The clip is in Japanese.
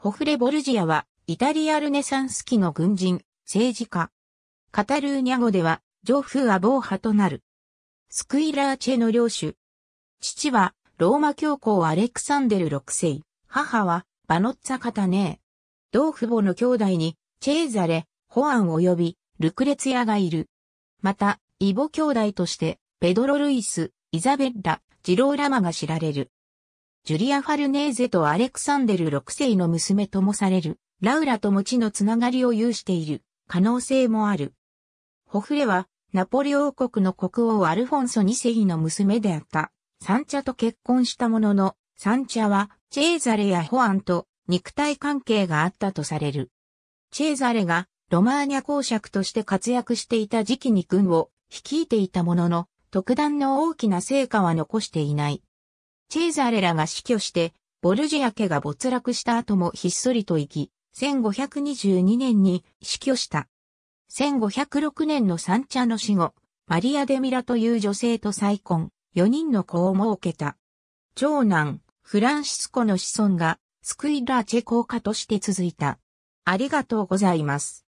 ホフレ・ボルジアは、イタリアルネサンス期の軍人、政治家。カタルーニャ語では、上風アボー派となる。スクイラーチェの領主。父は、ローマ教皇アレクサンデル6世。母は、バノッツァ・カタネー。同父母の兄弟に、チェーザレ、ホアン及び、ルクレツヤがいる。また、イボ兄弟として、ペドロ・ルイス、イザベッラ、ジローラマが知られる。ジュリア・ファルネーゼとアレクサンデル6世の娘ともされる、ラウラとも地のつながりを有している可能性もある。ホフレは、ナポレ王国の国王アルフォンソ2世の娘であった、サンチャと結婚したものの、サンチャは、チェーザレやホアンと肉体関係があったとされる。チェーザレが、ロマーニャ公爵として活躍していた時期に軍を率いていたものの、特段の大きな成果は残していない。チェーザレラが死去して、ボルジア家が没落した後もひっそりと生き、1522年に死去した。1506年のサンチャの死後、マリア・デ・ミラという女性と再婚、4人の子を設けた。長男、フランシスコの子孫が、スクイラーチェ効果として続いた。ありがとうございます。